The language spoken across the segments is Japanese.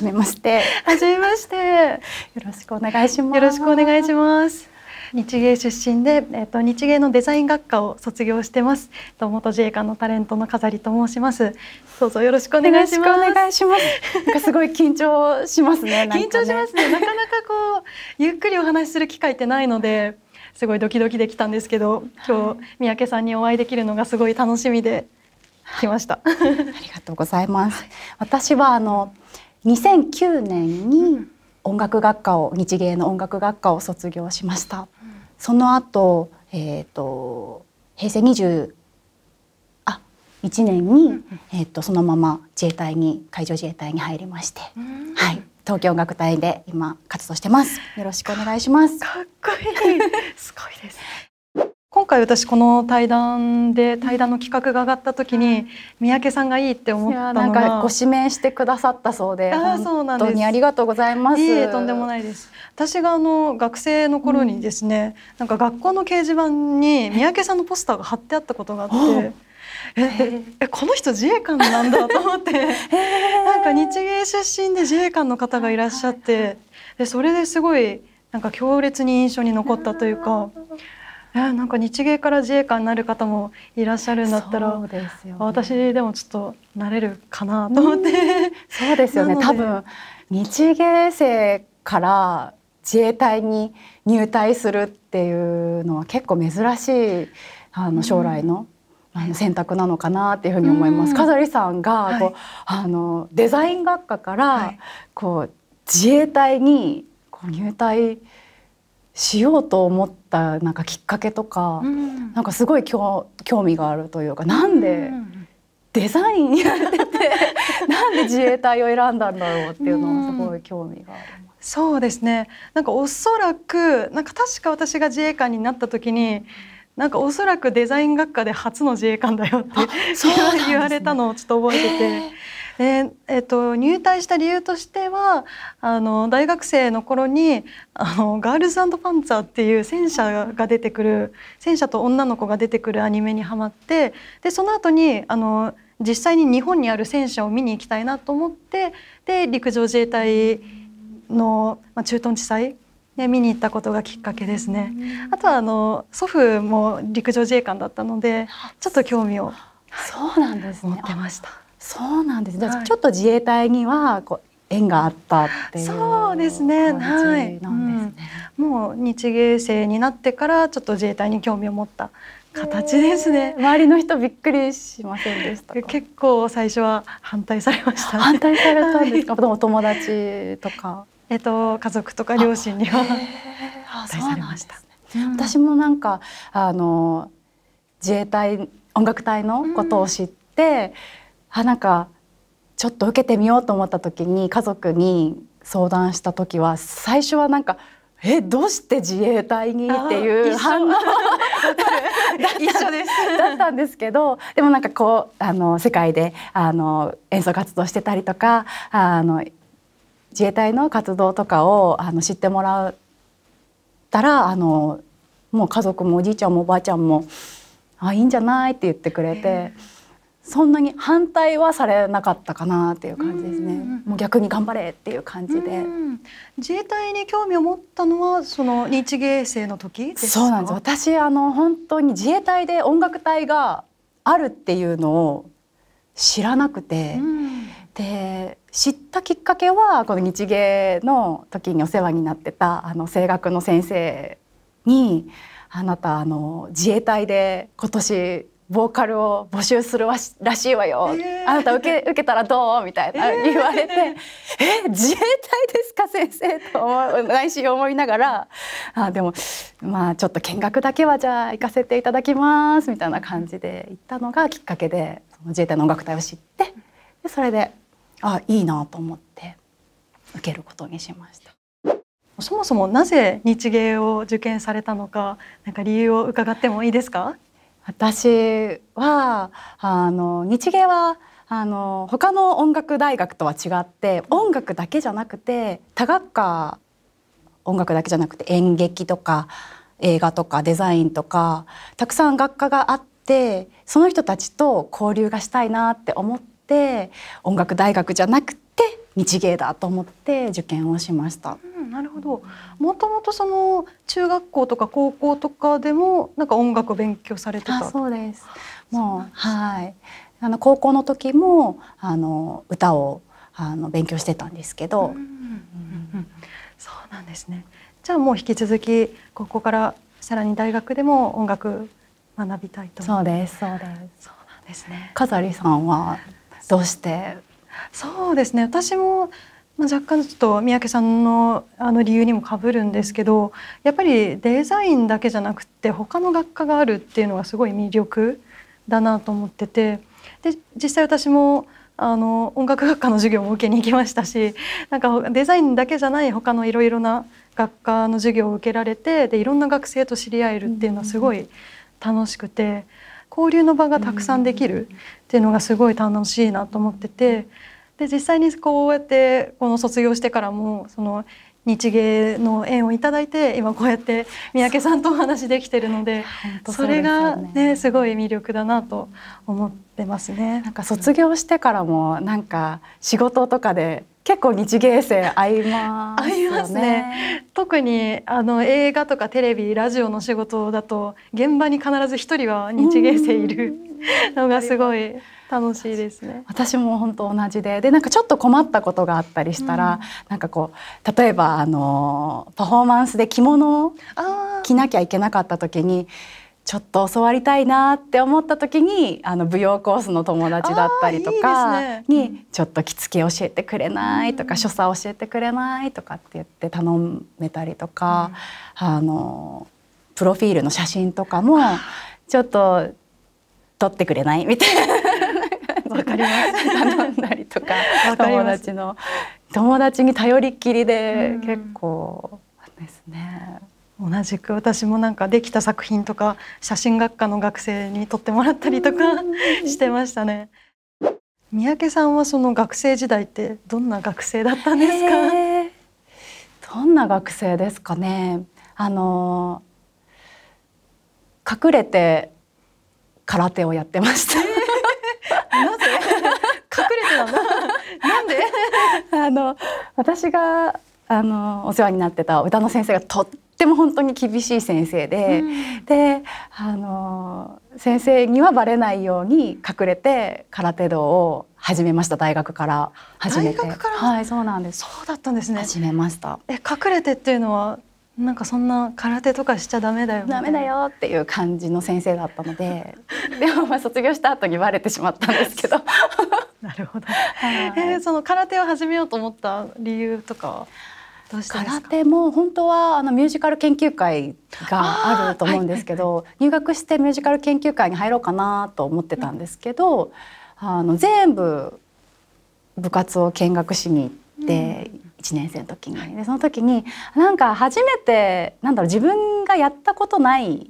初めまして。初めまして。よろしくお願いします。よろしくお願いします。日芸出身で、えっ、ー、と日芸のデザイン学科を卒業してます。と元自衛官のタレントの飾りと申します。どうぞよろしくお願いします。お願いします。なんかすごい緊張しますね。ね緊張しますね。なかなかこう ゆっくりお話しする機会ってないので。すごいドキドキできたんですけど今日、三宅さんにお会いできるのがすごい楽しみで来ました、ありがとうございます、私はあの2009年に音楽学科を日芸の音楽学科を卒業しました。その後、えーと、平成20あ1年に、えーとそのまま自衛隊に海上自衛隊に入りまして、はい、東京音楽隊で今活動してます。よろしくお願いします。かっこいい。すごいです、ね今回私この対談で対談の企画が上がった時に三宅さんがいいって思ったのがなんかご指名してくださったそうで本当にありがとうございます。とんでもないです。私があの学生の頃にですね、うん、なんか学校の掲示板に三宅さんのポスターが貼ってあったことがあって。ええこの人自衛官なんだと思って なんか日芸出身で自衛官の方がいらっしゃってでそれですごいなんか強烈に印象に残ったというかえなんか日芸から自衛官になる方もいらっしゃるんだったら、ね、私でもちょっとなれるかなと思って、うん、そうですよね多分日芸生から自衛隊に入隊するっていうのは結構珍しいあの将来の、あの選択なのかなっていうふうに思います。飾、う、り、さんがこう、はい、あのデザイン学科からこう自衛隊にこう入隊、はいしようと思ったなんかきっかけとか、うん、なんかすごい興味があるというかなんでデザインやってて なんで自衛隊を選んだんだろうっていうのはすごい興味がある。そうですねなんかおそらくなんか確か私が自衛官になった時になんかおそらくデザイン学科で初の自衛官だよってそう、言われたのをちょっと覚えてて。で、えっと、入隊した理由としてはあの大学生の頃にあの「ガールズパンツァー」っていう戦車が出てくる戦車と女の子が出てくるアニメにはまってでその後にあの実際に日本にある戦車を見に行きたいなと思ってで陸上自衛隊の、まあ、駐屯地裁ね、見に行ったことがきっかけですね。あとはあの祖父も陸上自衛官だったので、ちょっと興味をそうなんですね。持ってました。そうなんです、ね、はい、ちょっと自衛隊にはこう縁があったっていうそうですねはい、うん、もう日芸生になってからちょっと自衛隊に興味を持った形ですね、周りの人びっくりしませんでした結構最初は反対されました、ね、反対されたんですか、はい、お友達とかえっと家族とか両親には反対されました、ねうん、私もなんかあの自衛隊音楽隊のことを知って、うんあなんかちょっと受けてみようと思った時に家族に相談した時は最初はなんか「えどうして自衛隊に?」っていう反応 だったんですけど でもなんかこうあの世界であの演奏活動してたりとかあの自衛隊の活動とかをあの知ってもらったらあのもう家族もおじいちゃんもおばあちゃんも「あいいんじゃない?」って言ってくれて。そんなに反対はされなかったかなっていう感じですね。もう逆に頑張れっていう感じで。自衛隊に興味を持ったのはその日芸生の時そうなんです。私あの本当に自衛隊で音楽隊があるっていうのを知らなくて、で知ったきっかけはこの日芸の時にお世話になってたあの声楽の先生にあなたあの自衛隊で今年ボーカルを募集するわしらしいわよ、えー、あなた受け受けたらどう?」みたいな言われて「えー、え自衛隊ですか先生」と内心思いながらあでもまあちょっと見学だけはじゃあ行かせていただきますみたいな感じで行ったのがきっかけでその自衛隊の音楽隊を知ってでそれであいいなと思って受けることにしました。そもそもなぜ日芸を受験されたのか、なんか理由を伺ってもいいですか？私はあの日芸はあの他の音楽大学とは違って音楽だけじゃなくて多学科音楽だけじゃなくて演劇とか映画とかデザインとかたくさん学科があってその人たちと交流がしたいなって思って音楽大学じゃなくて日芸だと思って受験をしました。、なるほどもともとその中学校とか高校とかでもなんか音楽を勉強されてたそうですもうはいあの高校の時もあの歌をあの勉強してたんですけど、うんうん、うん、そうなんですねじゃあもう引き続きここからさらに大学でも音楽学びたいとそうですそうですそうなんですね。飾ザさんはどうしてそうですね私もま若干ちょっと三宅さんのあの理由にもかぶるんですけどやっぱりデザインだけじゃなくて他の学科があるっていうのがすごい魅力だなと思っててで実際私もあの音楽学科の授業も受けに行きましたしなんかデザインだけじゃない他のいろいろな学科の授業を受けられてでいろんな学生と知り合えるっていうのはすごい楽しくて交流の場がたくさんできるっていうのがすごい楽しいなと思ってて。で実際にこうやってこの卒業してからもその日芸の縁をいただいて今こうやって三宅さんとお話できてるのでそれがねすごい魅力だなと思ってますね。なんか卒業してからもなんか仕事とかで結構日芸生合いますね。合いますね。特にあの映画とかテレビラジオの仕事だと現場に必ず一人は日芸生いるのがすごい。楽しいですね私も本当同じででなんかちょっと困ったことがあったりしたら、うん、なんかこう例えばあのパフォーマンスで着物を着なきゃいけなかった時にちょっと教わりたいなって思った時にあの舞踊コースの友達だったりとかに「ちょっと着付け教えてくれない」とか、うん、所作教えてくれない」とかって言って頼めたりとか、うん、あのプロフィールの写真とかもちょっと撮ってくれないみたいな。わかります。頼んだりとか友達の友達に頼りっきりで結構ですね。同じく私もなんかできた作品とか写真学科の学生に撮ってもらったりとかしてましたね。三宅さんはその学生時代ってどんな学生だったんですか、えー、どんな学生ですかねあの隠れて空手をやってました、あの私があのお世話になってた歌の先生がとっても本当に厳しい先生で、うん、であの先生にはバレないように隠れて空手道を始めました大学から始めて大学からはいそうなんですそうだったんですね始めましたえ隠れてっていうのはなんかそんな空手とかしちゃダメだよダメだよっていう感じの先生だったのででもまあ卒業した後にバレてしまったんですけどなるほど。えー、その空手を始めようと思った理由とか。どうし空手も本当はあのミュージカル研究会があると思うんですけど、はい、入学してミュージカル研究会に入ろうかなと思ってたんですけど、うん、あの全部部活を見学しに行って、うん、1年生の時に、でその時になんか初めてなんだろう自分がやったことない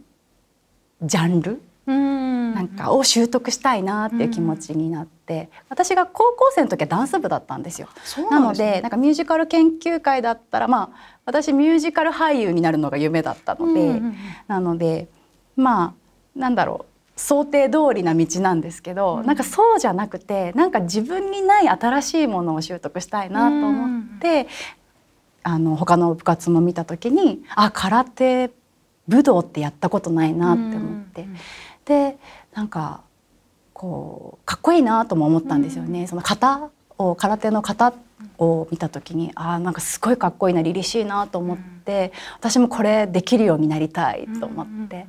ジャンル、うん、なんかを習得したいなっていう気持ちになって。って私が高校生の時はダンス部だったんですよ。な,、のでなんかミュージカル研究会だったら、まあ、私ミュージカル俳優になるのが夢だったので、なのでまあなんだろう想定通りな道なんですけど、うん、なんかそうじゃなくてなんか自分にない新しいものを習得したいなと思って、あの他の部活も見た時にあ空手武道ってやったことないなって思って、でなんかこうかっこいいなとも思ったんですよね。その型を空手の型を見た時にあなんかすごいかっこいいな凛々しいなと思って、私もこれできるようになりたいと思って、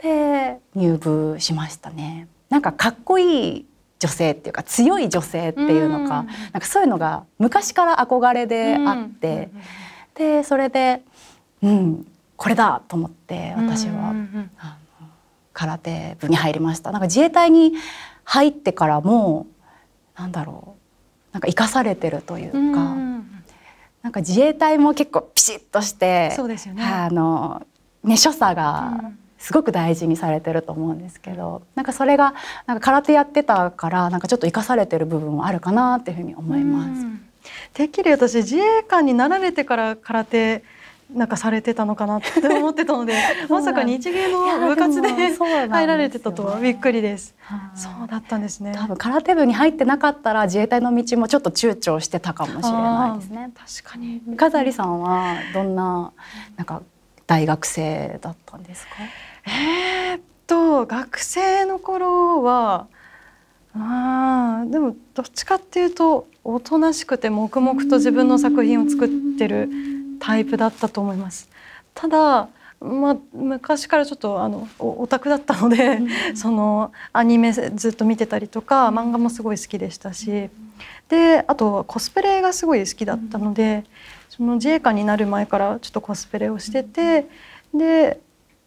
で入部しましたね。なんかかっこいい女性っていうか強い女性っていうのか,、なんかそういうのが昔から憧れであって、でそれで、うん、これだと思って私は。うん空手部に入りましたなんか自衛隊に入ってからもなんだろうなんか生かされてるというか、うん、なんか自衛隊も結構ピシッとしてそうですよねあのね所作がすごく大事にされてると思うんですけど、うん、なんかそれがなんか空手やってたからなんかちょっと生かされてる部分もあるかなっていうふうに思います。てっきり私自衛官になられてから空手なんかされてたのかなって思ってたので まさか日芸の部活で入られてたとはびっくりです。そうだったんですね。多分空手部に入ってなかったら自衛隊の道もちょっと躊躇してたかもしれないですね。確かに。飾ザさんはどんななんか大学生だったんですか。えー、っと学生の頃は。あでもどっちかっていうとおとなしくて黙々と自分の作品を作ってるタイプだったと思います。ただまあ、昔からちょっとあのオタクだったので、うん、そのアニメずっと見てたりとか漫画もすごい好きでしたし、うん、であとコスプレがすごい好きだったので、うん、その自衛官になる前からちょっとコスプレをしてて、で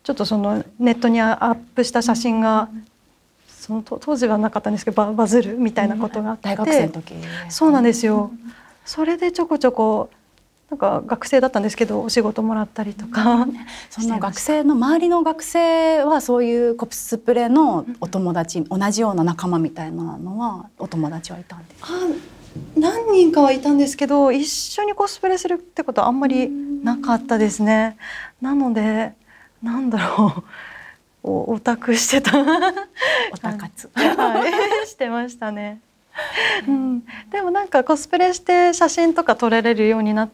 ちょっとそのネットにアップした写真が、その当時はなかったんですけどバズるみたいなことがあって、大学生の時そうなんですよ。それでちょこちょこなんか学生だったんですけどお仕事もらったりとか、う ん、その学生の周りの学生はそういうコスプレのお友達、うん、同じような仲間みたいなのはお友達はいたんですか何人かはいたんですけど一緒にコスプレするってことはあんまりなかったですね。なのでなんだろうオタクしてた オタ活、はい、してましたね。うん、でもなんかコスプレして写真とか撮られるようになっ、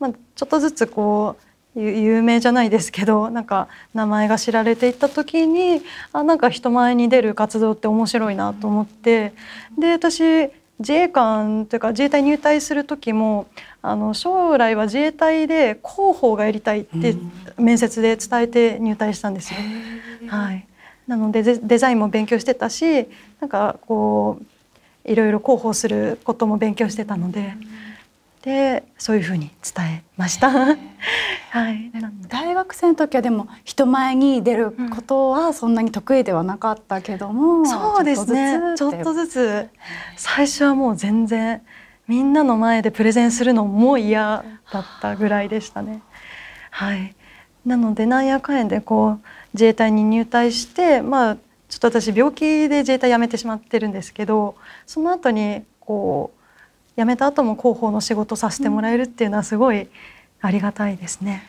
まあ、ちょっとずつこう有名じゃないですけどなんか名前が知られていった時にあなんか人前に出る活動って面白いなと思ってで私自衛官というか自衛隊入隊する時もあの将来は自衛隊で広報がやりたいって面接で伝えて入隊したんですよ。はい、なのでデザインも勉強してたしなんかこういろいろ広報することも勉強してたので、でそういうふうに伝えました、はい、大学生の時はでも人前に出ることはそんなに得意ではなかったけども、うん、そうですねちょっとずつ最初はもう全然みんなの前でプレゼンするのも嫌だったぐらいでしたね。はい、なのでなんやかんやでこう自衛隊に入隊してまあちょっと私病気で自衛隊辞めてしまってるんですけどその後にこう辞めた後も広報の仕事させてもらえるっていうのはすごいありがたいですね。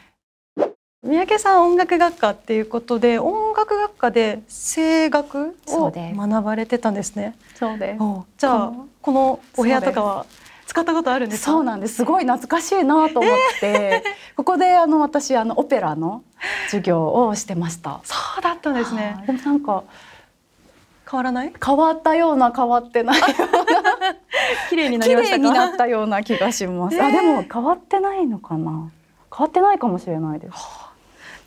三宅さん音楽学科っていうことで音楽学科で声楽を学ばれてたんですね。そうです。じゃあこのお部屋とかは使ったことあるんですそうなんですすごい懐かしいなと思って、えー、ここであの私あのオペラの授業をしてましたそうだったんですねでもなんか変わらない変わったような変わってないような綺麗になりましたか。なったような気がします。えー、あでも変わってないのかな。変わってないかもしれないです。はあ、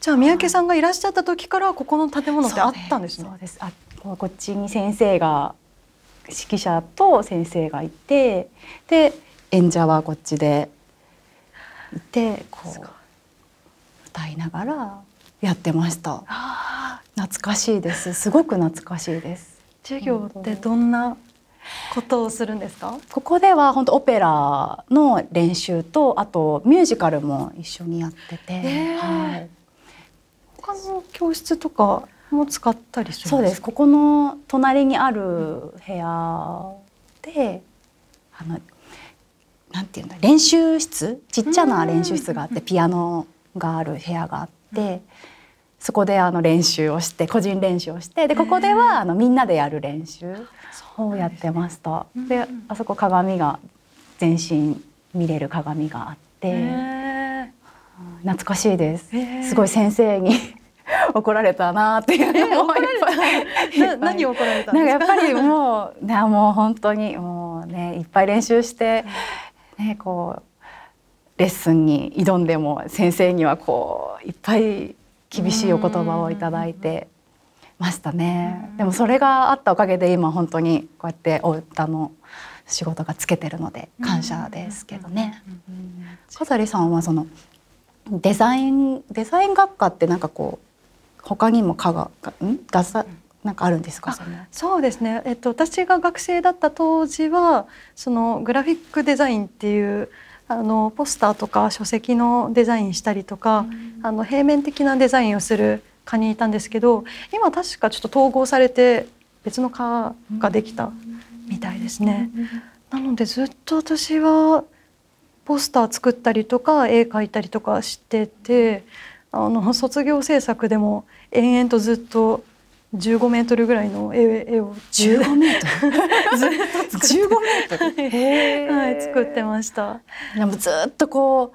じゃあ三宅さんがいらっしゃった時からここの建物ってあったんですね。そうです。あこっちに先生が指揮者と先生がいてで演者はこっちでいてこう歌いながらやってました。懐かしいです。すごく懐かしいです。授業ってどんなことをするんですかここでは本当オペラの練習とあとミュージカルも一緒にやってて、えー、はい、他の教室とかも使ったりするそうですここの隣にある部屋で、あのなんていうんだ練習室ちっちゃな練習室があって、ピアノがある部屋があって。うんそこであの練習をして個人練習をしてでここではあのみんなでやる練習をやってました。で、ねうん、あそこ鏡が全身見れる鏡があって、懐かしいです。すごい先生に 怒られたなっていうのも、何怒られたなんかやっぱりもうねもう本当にもうねいっぱい練習してねこうレッスンに挑んでも先生にはこういっぱい厳しいお言葉をいただいてましたねでもそれがあったおかげで今本当にこうやってお歌の仕事がつけてるので感謝ですけどね。飾りさんはそのデザインデザイン学科ってなんかこう他にも科がんダサなんかあるんですかそうですね、えっと、私が学生だった当時はそのグラフィックデザインっていうあのポスターとか書籍のデザインしたりとか、うん、あの平面的なデザインをする蚊にいたんですけど今確かちょっと統合されて別の科ができたみたいですね。なのでずっと私はポスター作ったりとか絵描いたりとかしててあの卒業制作でも延々とずっと15メートルぐらいの絵を15メートルずっと15メートルはい、作ってましたでもずっとこ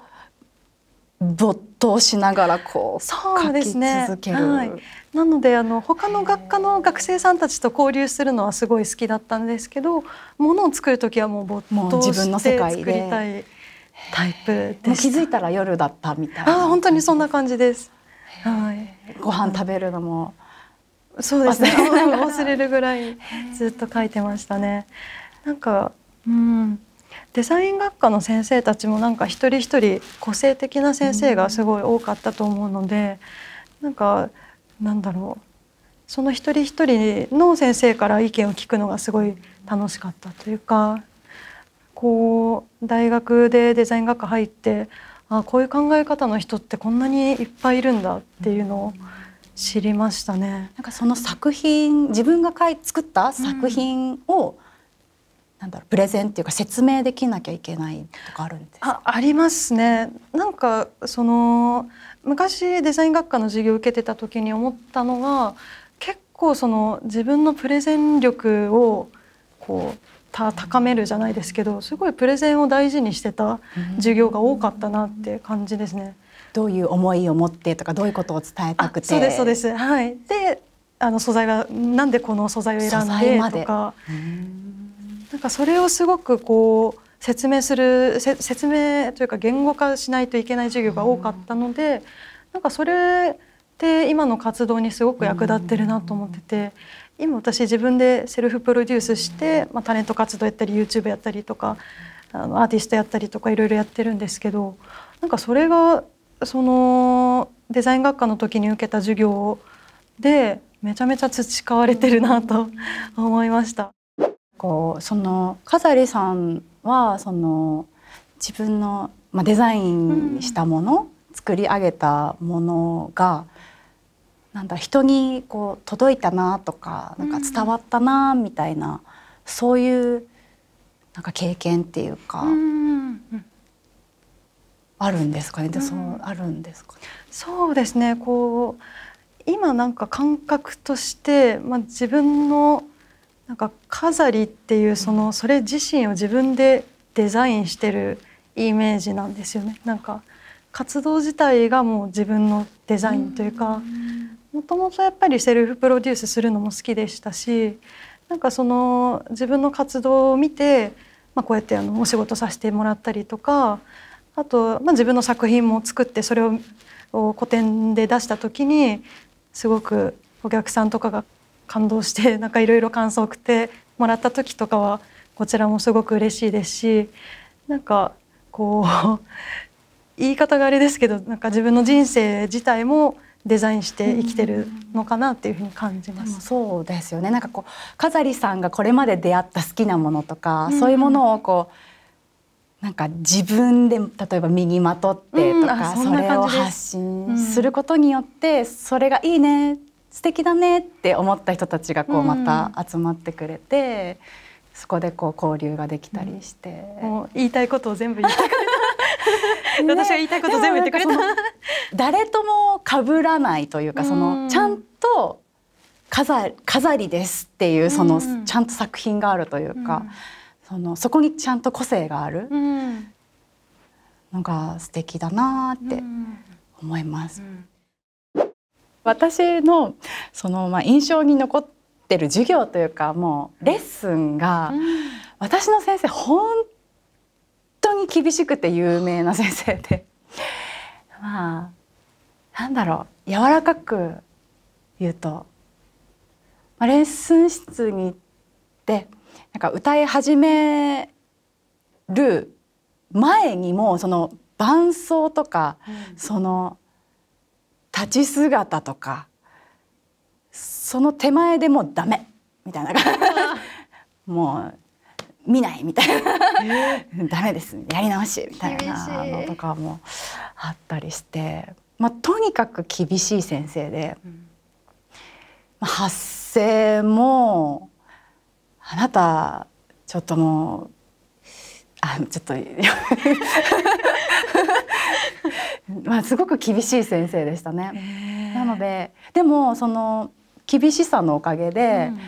う没頭しながらこうそうですね続ける、はい、なのであの他の学科の学生さんたちと交流するのはすごい好きだったんですけどものを作る時はもう没頭して作りたいタイプで気づいたら夜だったみたいなあ本当にそんな感じですはい。ご飯食べるのも、うんそうですね忘れるぐらいずっと書いてましたね。なんかうんデザイン学科の先生たちもなんか一人一人個性的な先生がすごい多かったと思うので、うん、なんかなんだろうその一人一人の先生から意見を聞くのがすごい楽しかったというかこう大学でデザイン学科入ってあこういう考え方の人ってこんなにいっぱいいるんだっていうのを知りましたねなんかその作品自分がい作った作品を、うん、なんだろうプレゼンっていうか説明できなきゃいけないとかあるんですあありますねなんかその昔デザイン学科の授業を受けてた時に思ったのは結構その自分のプレゼン力をこう高めるじゃないですけどすごいプレゼンを大事にしてた授業が多かったなって感じですね。うんどういう思いを持ってとかどういうことを伝えたくてそうですそうですはいであの素材はなんでこの素材を選んでとかなんかそれをすごくこう説明する説明というか言語化しないといけない授業が多かったのでなんかそれって今の活動にすごく役立ってるなと思ってて今私自分でセルフプロデュースして、まあ、タレント活動やったり YouTube やったりとかあのアーティストやったりとかいろいろやってるんですけどなんかそれがそのデザイン学科の時に受けた授業でめちゃめちゃ培われてるなと 思いました。こうその飾りさんはその自分の、まあ、デザインしたもの、うん、作り上げたものがなんだ人にこう届いたなとかなんか伝わったなみたいな、うん、そういうなんか経験っていうか、うん、あるんですかね。で、うん、そうあるんですか、ね、そうですね。こう今なんか感覚として、まあ自分のなんか飾りっていうそのそれ自身を自分でデザインしてるイメージなんですよね。なんか活動自体がもう自分のデザインというか、もともとやっぱりセルフプロデュースするのも好きでしたし、なんかその自分の活動を見て、まあこうやってあのお仕事させてもらったりとか、あと、まあ、自分の作品も作ってそれを個展で出した時にすごくお客さんとかが感動して なんかいろいろ感想を送ってもらった時とかはこちらもすごく嬉しいですしなんかこう 言い方があれですけどなんか自分の人生自体もデザインして生きてるのかなっていうふうに感じます。そうですよね。なんかこう飾りさんがこれまで出会った好きなものとか、うん、そういうものをこうなんか自分で例えば身にまとってとか、うん、それを発信することによって、うん、それがいいね素敵だねって思った人たちがこうまた集まってくれて、うん、そこでこう交流ができたりして、言いたいことを全部言ってくれた、ね、私が言いたいこと全部言ってくれた誰とも被らないというかそのちゃんと飾り飾りですっていうそのちゃんと作品があるというか。そのそこにちゃんと個性があるのが素敵だなって思います。私のその、まあ、印象に残ってる授業というかもうレッスンが、私の先生本当に厳しくて有名な先生で まあなんだろう柔らかく言うと、まあ、レッスン室に行ってなんか歌い始める前にもその伴奏とか、うん、その立ち姿とかその手前でもうダメみたいな もう見ないみたいなえー、ダメですやり直しみたいなのとかもあったりして、まあ、とにかく厳しい先生で、うん、まあ、発声もあなたちょっともうあちょっと まあすごく厳しい先生でしたね。なのででもその厳しさのおかげで、うん、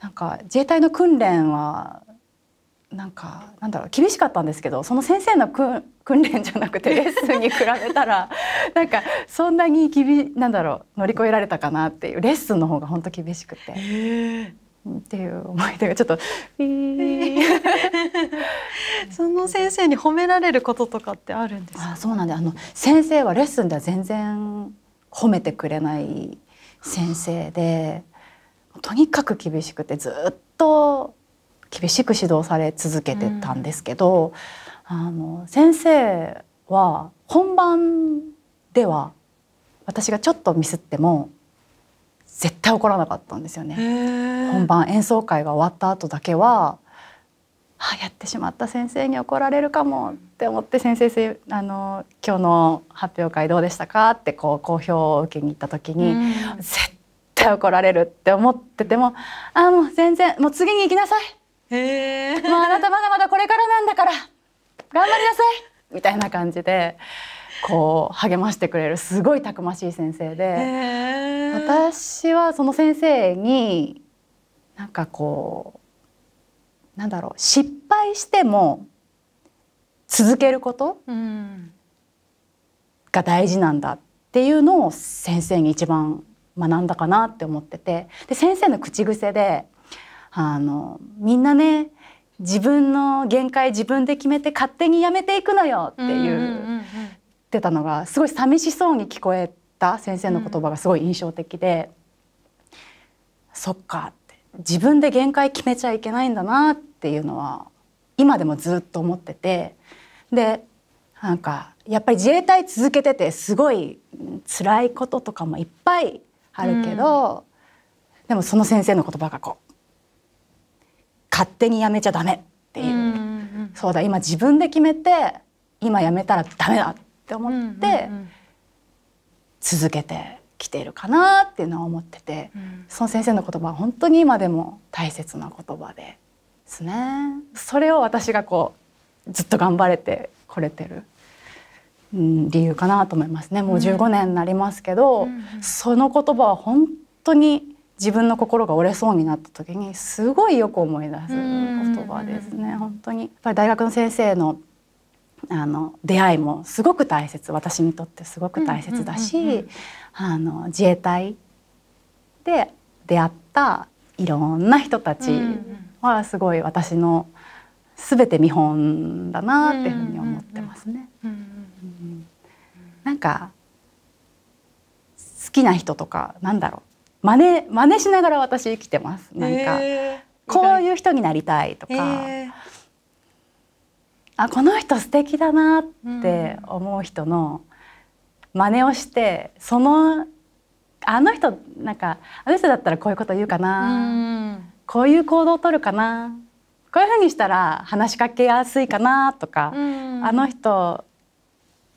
なんか自衛隊の訓練はなんかなんだろう厳しかったんですけどその先生の訓練じゃなくてレッスンに比べたら なんかそんなに厳なんだろう乗り越えられたかなっていうレッスンの方が本当厳しくて。っていう思い出がちょっと その先生に褒められることとかってあるんですかあそうなんであの先生はレッスンでは全然褒めてくれない先生でとにかく厳しくてずっと厳しく指導され続けてたんですけど、うん、あの先生は本番では私がちょっとミスっても絶対怒らなかったんですよね。本番演奏会が終わった後だけはあやってしまった先生に怒られるかもって思って先生あの今日の発表会どうでしたかってこう好評を受けに行った時に、絶対怒られるって思っててもあもう全然もう次に行きなさいもうあなたまだまだこれからなんだから頑張りなさいみたいな感じでこう励ましてくれるすごいたくましい先生で、えー、私はその先生になんかこうなんだろう失敗しても続けること、が大事なんだっていうのを先生に一番学んだかなって思っててで先生の口癖であのみんなね自分の限界自分で決めて勝手にやめていくのよっていうってたのがすごい寂しそうに聞こえた先生の言葉がすごい印象的で、うん、そっかって自分で限界決めちゃいけないんだなっていうのは今でもずっと思っててでなんかやっぱり自衛隊続けててすごい辛いこととかもいっぱいあるけど、うん、でもその先生の言葉がこう「勝手にやめちゃダメ」っていう、うんうん、そうだ今自分で決めて今やめたらダメだってって思って続けてきているかなっていうのは思ってて、うん、その先生の言葉は本当に今でも大切な言葉でですね。それを私がこうずっと頑張れてこれてる。うん、理由かなと思いますねもう15年になりますけど、うんうんうん、その言葉は本当に自分の心が折れそうになった時にすごいよく思い出す言葉ですね、うんうん、本当にやっぱり大学の先生のあの出会いもすごく大切私にとってすごく大切だし自衛隊で出会ったいろんな人たちはすごい私の全て見本だなっていうふうに思ってますね。なんか好きな人とかなんだろう真似真似しながら私生きてます。なんかこういう人になりたいとか、えーあこの人素敵だなって思う人の真似をしてそのあの人なんかあの人だったらこういうこと言うかな、うこういう行動をとるかなこういうふうにしたら話しかけやすいかなとか、あの人っ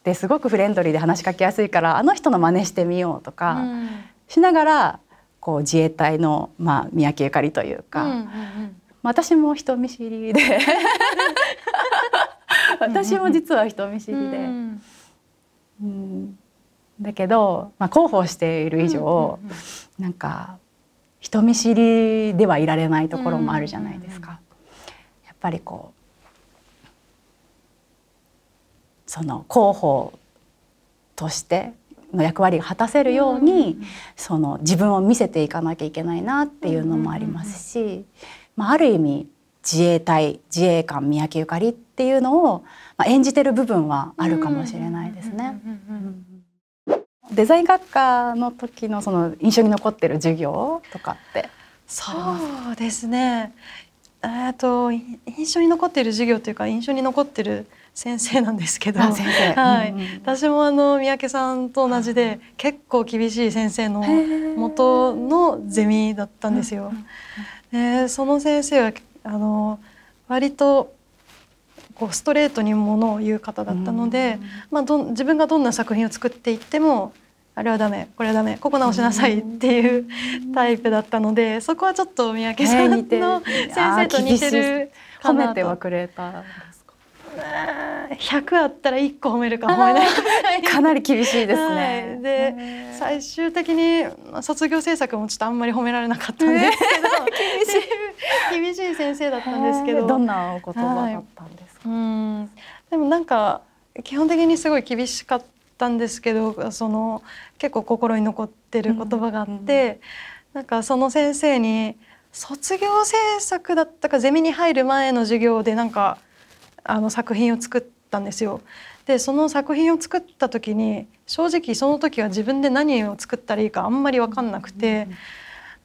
てすごくフレンドリーで話しかけやすいからあの人の真似してみようとか、しながらこう自衛隊の、まあ、三宅ゆかりというか、うんうんうん、私も人見知りで 私も実は人見知りで。うん、だけど、まあ、広報している以上、うんうんうん、なんか人見知りではいられないところもあるじゃないですか。うんうんうん、やっぱりこうその広報としての役割を果たせるように、うんうん、その自分を見せていかなきゃいけないなっていうのもありますし、うんうんうん、まあ、ある意味自衛隊自衛官三宅ゆかりっていうのを、まあ、演じてる部分はあるかもしれないですね。デザイン学科の時のその印象に残ってる授業とかってそうですね。えっと印象に残っている授業というか印象に残ってる先生なんですけど、はい、私もあの三宅さんと同じで、結構厳しい先生の元のゼミだったんですよ。でその先生は結あの割とこうストレートにものを言う方だったので、まあ、ど自分がどんな作品を作っていってもあれはダメこれはダメここ直しなさいっていうタイプだったのでそこはちょっと三宅さんの先生と似てる褒めてはくれた。100あったら1個褒めるか褒めない かなり厳しいですね。はい、で最終的に卒業制作もちょっとあんまり褒められなかったんですけど厳しい 厳しい先生だったんですけどどんなお言葉だったんですか、はい、でもなんか基本的にすごい厳しかったんですけどその結構心に残ってる言葉があって、うんうん、なんかその先生に卒業制作だったかゼミに入る前の授業でなんか。あの作品を作ったんですよ。でその作品を作った時に正直その時は自分で何を作ったらいいかあんまり分かんなくて、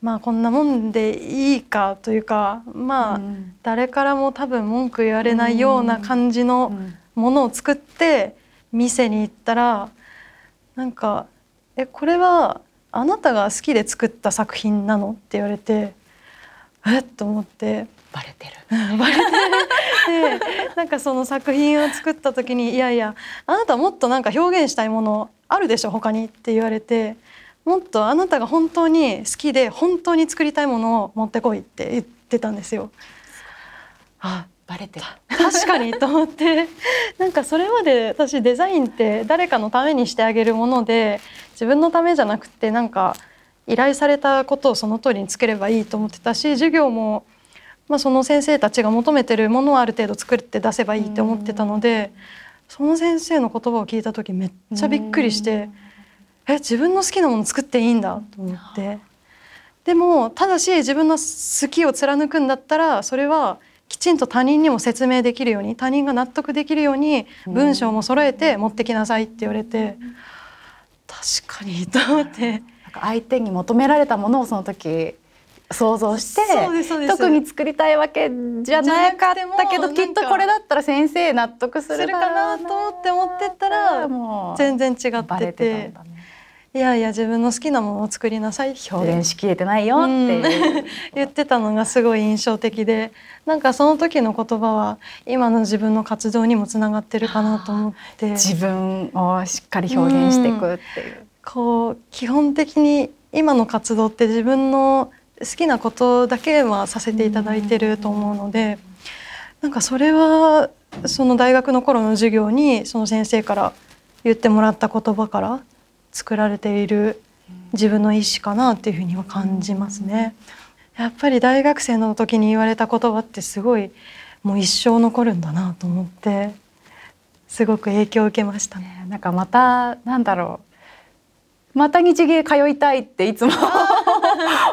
まあこんなもんでいいかというかまあ、誰からも多分文句言われないような感じのものを作って店に行ったらなんか「えこれはあなたが好きで作った作品なの?」って言われてえっと思ってバレてる。バレてる。なんかその作品を作った時にいやいやあなたもっとなんか表現したいものあるでしょ他にって言われて。もっとあなたが本当に好きで本当に作りたいものを持ってこいって言ってたんですよ。あバレてる確かにと思って なんかそれまで私デザインって誰かのためにしてあげるもので自分のためじゃなくてなんか依頼されたことをその通りにつければいいと思ってたし授業もまあ、その先生たちが求めてるものをある程度作って出せばいいって思ってたので、その先生の言葉を聞いた時めっちゃびっくりして、え自分の好きなもの作っていいんだと思って。でもただし自分の好きを貫くんだったらそれはきちんと他人にも説明できるように他人が納得できるように文章も揃えて持ってきなさいって言われて、確かにと思って。相手に求められたものをその時想像して特に作りたいわけじゃなかったけどきっとこれだったら先生納得するかなと思って持ってったら全然違ってて。てね、いやいや自分の好きなものを作りなさい表現しきれてないよって言ってたのがすごい印象的でなんかその時の言葉は今の自分の活動にもつながってるかなと思って自分をしっかり表現していくっていう、うん、こう基本的に今の活動って自分の好きなことだけはさせていただいてると思うのでなんかそれはその大学の頃の授業にその先生から言ってもらった言葉から作られている自分の意思かなっていうふうには感じますね。やっぱり大学生の時に言われた言葉ってすごいもう一生残るんだなと思ってすごく影響を受けましたね。なんかまたなんだろうまた日芸通いたいっていつも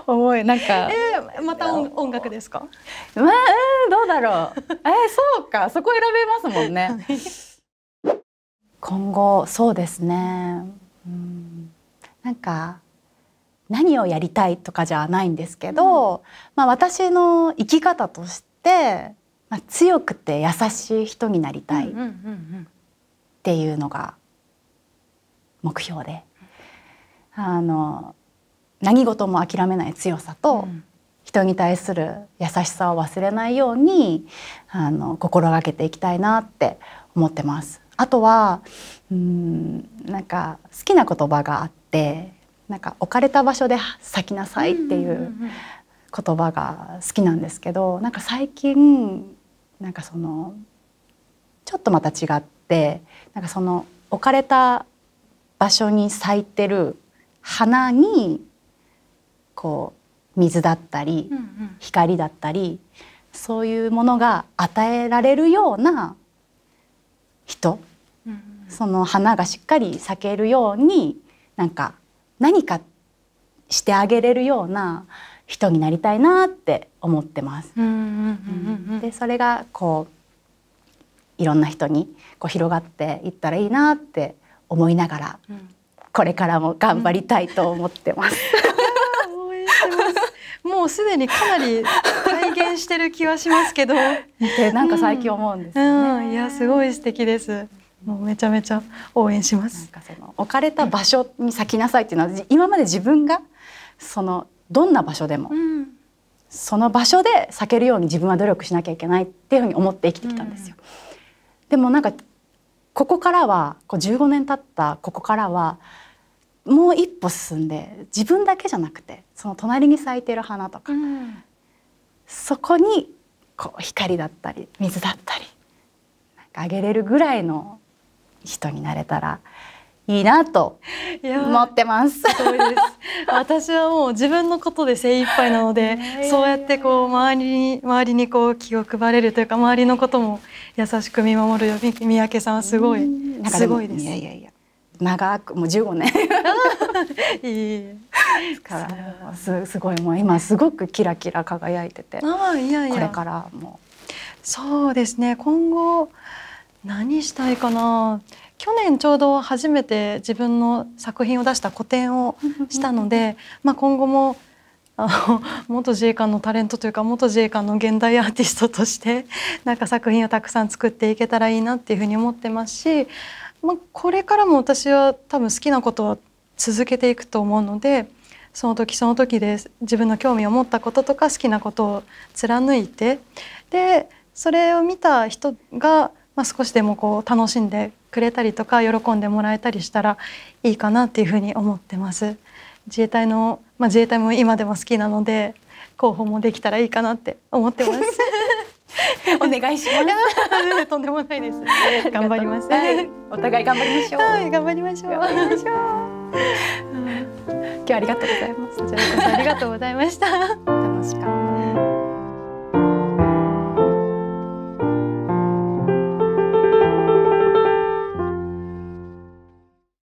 思 いなんか、えー、また音楽ですかまあどうだろうえー、そうかそこ選べますもんね、今後そうですねうんなんか何をやりたいとかじゃないんですけど、うん、まあ、私の生き方として、まあ、強くて優しい人になりたいっていうのが目標で。あの何事も諦めない強さと、うん、人に対する優しさを忘れないようにあの心がけていきたいなって思ってます。あとはうんなんか好きな言葉があってなんか置かれた場所で咲きなさいっていう言葉が好きなんですけどなんか最近なんかそのちょっとまた違ってなんかその置かれた場所に咲いてる花にこう水だったり、光だったりそういうものが与えられるような人、その花がしっかり咲けるように何か何かしてあげれるような人になりたいなって思ってます。でそれがこういろんな人にこう広がっていったらいいなって思いながら、うん、これからも頑張りたいと思ってます。もうすでにかなり体現してる気はしますけどってなんか最近思うんです、ね、うん、いやすごい素敵ですもうめちゃめちゃ応援しますなんかその置かれた場所に咲きなさいっていうのは、うん、今まで自分がそのどんな場所でも、うん、その場所で咲けるように自分は努力しなきゃいけないっていうふうに思って生きてきたんですよ、でもなんかここからはこう15年経ったここからはもう一歩進んで自分だけじゃなくてその隣に咲いてる花とか、うん、そこにこう光だったり水だったりなんかあげれるぐらいの人になれたらいいなと思ってます。す私はもう自分のことで精一杯なので、そうやってこう周りに周りにこう気を配れるというか周りのことも優しく見守るよ三宅さんはすごいすごいです。いやいやいや長くもう15年からすすごいもう今すごくキラキラ輝いててあいやいやこれからもそうですね今後何したいかな去年ちょうど初めて自分の作品を出した個展をしたのでまあ今後もあの元自衛官のタレントというか元自衛官の現代アーティストとしてなんか作品をたくさん作っていけたらいいなっていうふうに思ってますしまあ、これからも私は多分好きなことは続けていくと思うのでその時その時で自分の興味を持ったこととか好きなことを貫いてでそれを見た人が、まあ、少しでもこう楽しんでくれたりとか喜んでもらえたりしたらいいかなっていうふうに思ってます。自衛隊の、まあ、自衛隊も今でも好きなので広報もできたらいいかなって思ってます。お願いします。とんでもないです。頑張ります。お互い頑張りましょう。頑張りましょう。頑張りましょう。今日ありがとうございます。こちらこそありがとうございました。楽しかった。